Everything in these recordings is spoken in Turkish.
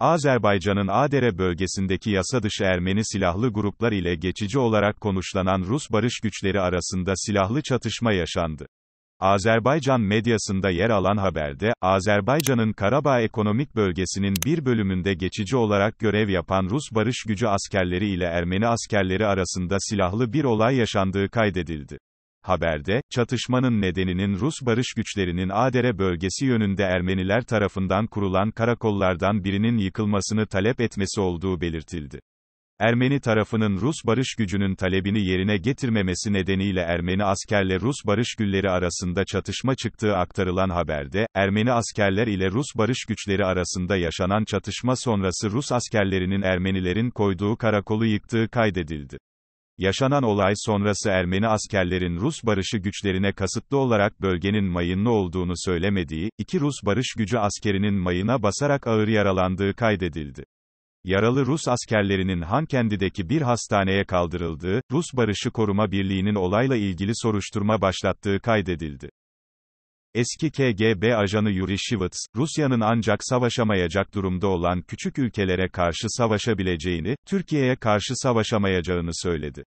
Azerbaycan'ın Adere bölgesindeki yasadışı Ermeni silahlı gruplar ile geçici olarak konuşlanan Rus barış güçleri arasında silahlı çatışma yaşandı. Azerbaycan medyasında yer alan haberde, Azerbaycan'ın Karabağ ekonomik bölgesinin bir bölümünde geçici olarak görev yapan Rus barış gücü askerleri ile Ermeni askerleri arasında silahlı bir olay yaşandığı kaydedildi. Haberde, çatışmanın nedeninin Rus barış güçlerinin Adere bölgesi yönünde Ermeniler tarafından kurulan karakollardan birinin yıkılmasını talep etmesi olduğu belirtildi. Ermeni tarafının Rus barış gücünün talebini yerine getirmemesi nedeniyle Ermeni askerle Rus barış gülleri arasında çatışma çıktığı aktarılan haberde, Ermeni askerler ile Rus barış güçleri arasında yaşanan çatışma sonrası Rus askerlerinin Ermenilerin koyduğu karakolu yıktığı kaydedildi. Yaşanan olay sonrası Ermeni askerlerin Rus barışı güçlerine kasıtlı olarak bölgenin mayınlı olduğunu söylemediği, iki Rus barış gücü askerinin mayına basarak ağır yaralandığı kaydedildi. Yaralı Rus askerlerinin Hankendi'deki bir hastaneye kaldırıldığı, Rus Barışı Koruma Birliği'nin olayla ilgili soruşturma başlattığı kaydedildi. Eski KGB ajanı Yuri Shivets, Rusya'nın ancak savaşamayacak durumda olan küçük ülkelere karşı savaşabileceğini, Türkiye'ye karşı savaşamayacağını söyledi.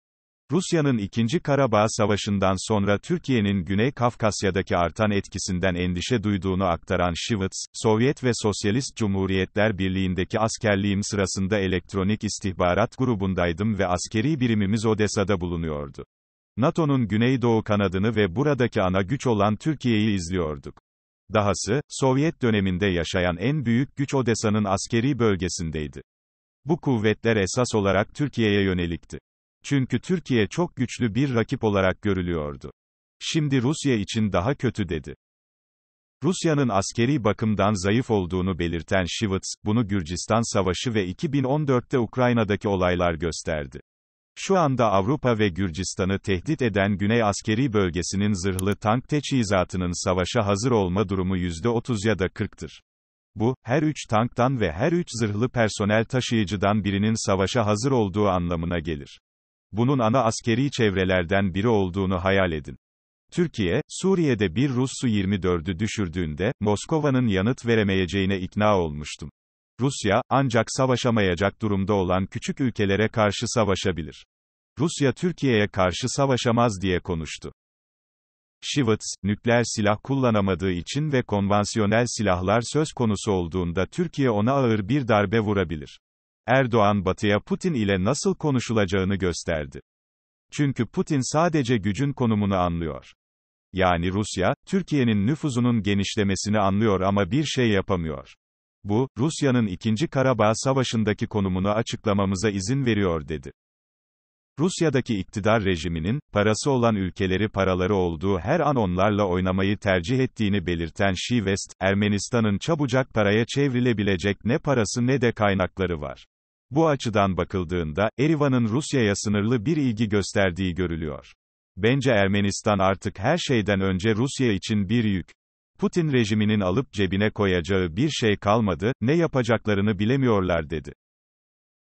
Rusya'nın 2. Karabağ Savaşı'ndan sonra Türkiye'nin Güney Kafkasya'daki artan etkisinden endişe duyduğunu aktaran Shivets, Sovyet ve Sosyalist Cumhuriyetler Birliği'ndeki askerliğim sırasında elektronik istihbarat grubundaydım ve askeri birimimiz Odessa'da bulunuyordu. NATO'nun Güneydoğu kanadını ve buradaki ana güç olan Türkiye'yi izliyorduk. Dahası, Sovyet döneminde yaşayan en büyük güç Odessa'nın askeri bölgesindeydi. Bu kuvvetler esas olarak Türkiye'ye yönelikti. Çünkü Türkiye çok güçlü bir rakip olarak görülüyordu. Şimdi Rusya için daha kötü dedi. Rusya'nın askeri bakımdan zayıf olduğunu belirten Shivits, bunu Gürcistan Savaşı ve 2014'te Ukrayna'daki olaylar gösterdi. Şu anda Avrupa ve Gürcistan'ı tehdit eden Güney Askeri Bölgesi'nin zırhlı tank teçhizatının savaşa hazır olma durumu %30 ya da 40'tır. Bu, her üç tanktan ve her üç zırhlı personel taşıyıcıdan birinin savaşa hazır olduğu anlamına gelir. Bunun ana askeri çevrelerden biri olduğunu hayal edin. Türkiye, Suriye'de bir Rus Su-24'ü düşürdüğünde, Moskova'nın yanıt veremeyeceğine ikna olmuştum. Rusya, ancak savaşamayacak durumda olan küçük ülkelere karşı savaşabilir. Rusya Türkiye'ye karşı savaşamaz diye konuştu. Schivitz, nükleer silah kullanamadığı için ve konvansiyonel silahlar söz konusu olduğunda Türkiye ona ağır bir darbe vurabilir. Erdoğan Batı'ya Putin ile nasıl konuşulacağını gösterdi. Çünkü Putin sadece gücün konumunu anlıyor. Yani Rusya, Türkiye'nin nüfuzunun genişlemesini anlıyor ama bir şey yapamıyor. Bu, Rusya'nın 2. Karabağ Savaşı'ndaki konumunu açıklamamıza izin veriyor dedi. Rusya'daki iktidar rejiminin, parası olan ülkeleri paraları olduğu her an onlarla oynamayı tercih ettiğini belirten Şivest, Ermenistan'ın çabucak paraya çevrilebilecek ne parası ne de kaynakları var. Bu açıdan bakıldığında, Erivan'ın Rusya'ya sınırlı bir ilgi gösterdiği görülüyor. Bence Ermenistan artık her şeyden önce Rusya için bir yük. Putin rejiminin alıp cebine koyacağı bir şey kalmadı, ne yapacaklarını bilemiyorlar dedi.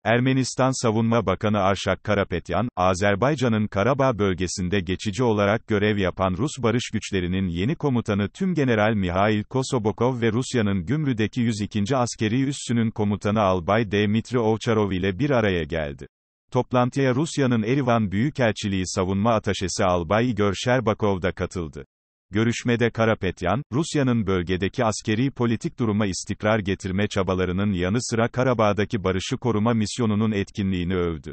Ermenistan Savunma Bakanı Arşak Karapetyan, Azerbaycan'ın Karabağ bölgesinde geçici olarak görev yapan Rus barış güçlerinin yeni komutanı Tümgeneral Mihail Kosobokov ve Rusya'nın Gümrü'deki 102. Askeri Üssü'nün komutanı Albay Dmitri Ovçarov ile bir araya geldi. Toplantıya Rusya'nın Erivan Büyükelçiliği Savunma Ataşesi Albay Igor Sherbakov da katıldı. Görüşmede Karapetyan, Rusya'nın bölgedeki askeri politik duruma istikrar getirme çabalarının yanı sıra Karabağ'daki barışı koruma misyonunun etkinliğini övdü.